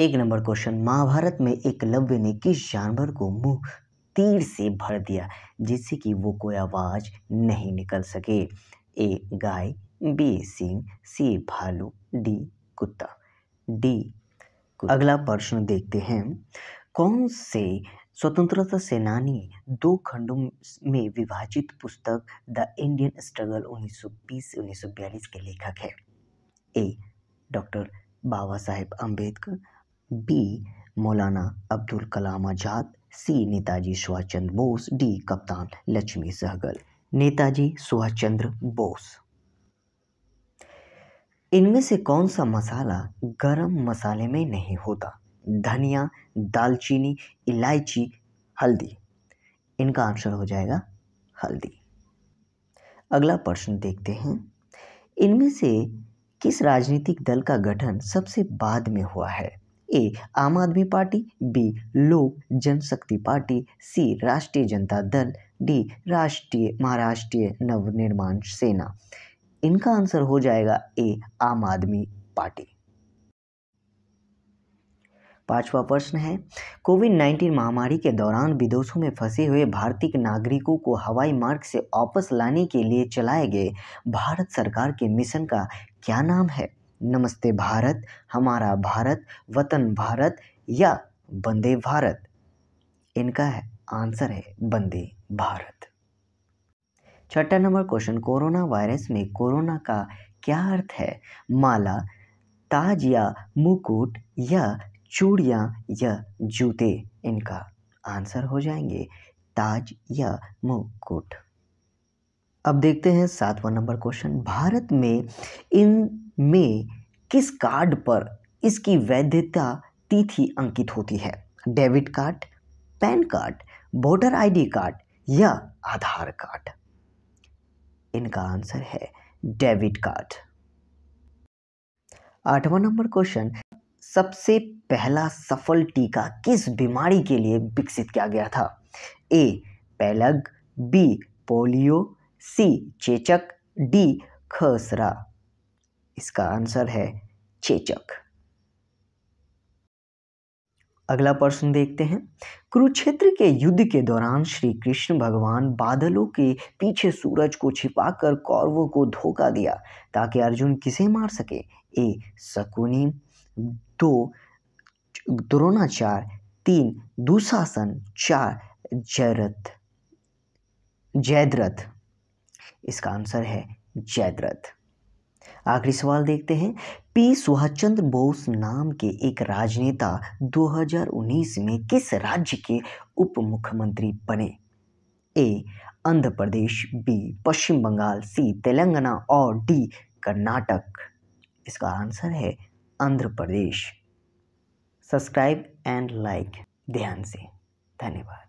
एक number question Mahabharat में एक लव्य ने किस जानवर को मुंह तीर से भर दिया जिससे कि वो कोई आवाज़ नहीं निकल सके ए गाय बी सिंह सी भालू डी कुत्ता डी अगला प्रश्न देखते हैं कौन से स्वतंत्रता सेनानी दो खंडों में विभाजित पुस्तक द इंडियन स्ट्रगल 1920-1942 के लेखक है A doctor Baba Saheb Ambedkar B Maulana Abdul Kalam Azad C Netaji Subhash Chandra Bose D कप्तान लक्ष्मी सहगल नेताजी सुभाष चंद्र बोस इनमें से कौन सा मसाला गरम मसाले में नहीं होता धनिया दालचीनी इलायची हल्दी इनका आंसर हो जाएगा हल्दी अगला प्रश्न देखते हैं इनमें से किस राजनीतिक दल का गठन सबसे बाद में हुआ है ए आम आदमी पार्टी बी लोक जनशक्ति पार्टी सी राष्ट्रीय जनता दल डी राष्ट्रीय महाराष्ट्रीय नवनिर्माण सेना इनका आंसर हो जाएगा ए आम आदमी पार्टी पांचवा प्रश्न है कोविड नाइन्टीन महामारी के दौरान विदेशों में फंसे हुए भारतीय नागरिकों को हवाई मार्ग से वापस लाने के लिए चलाए गए भारत सरकार के मिशन का क्या नाम है नमस्ते भारत हमारा भारत वतन भारत या वंदे भारत इनका है आंसर है वंदे भारत छठा नंबर क्वेश्चन कोरोना वायरस में कोरोना का क्या अर्थ है माला ताज या मुकुट या चूड़ियाँ या जूते इनका आंसर हो जाएंगे ताज या मुकुट अब देखते हैं सातवां नंबर क्वेश्चन भारत में इन में किस कार्ड पर इसकी वैधता तिथि अंकित होती है debit card PAN card voter ID card या आधार कार्ड इनका आंसर है डेबिट कार्ड आठवां नंबर क्वेश्चन सबसे पहला सफल टीका किस बीमारी के लिए विकसित किया गया था ए पैलग बी पोलियो सी चेचक डी खसरा इसका आंसर है चेचक अगला प्रश्न देखते हैं कुरुक्षेत्र के युद्ध के दौरान श्री कृष्ण भगवान बादलों के पीछे सूरज को छिपाकर कौरवों को धोखा दिया ताकि अर्जुन किसे मार सके ए शकुनी दो द्रोणाचार तीन दुशासन चार जयरथ जयद्रथ इसका आंसर है जयद्रथ आखिरी सवाल देखते हैं पी सुभाष चंद्र बोस नाम के एक राजनेता 2019 में किस राज्य के उप मुख्यमंत्री बने A Andhra Pradesh B Paschim Bengal C Telangana और डी कर्नाटक इसका आंसर है Andhra Pradesh subscribe and like ध्यान से धन्यवाद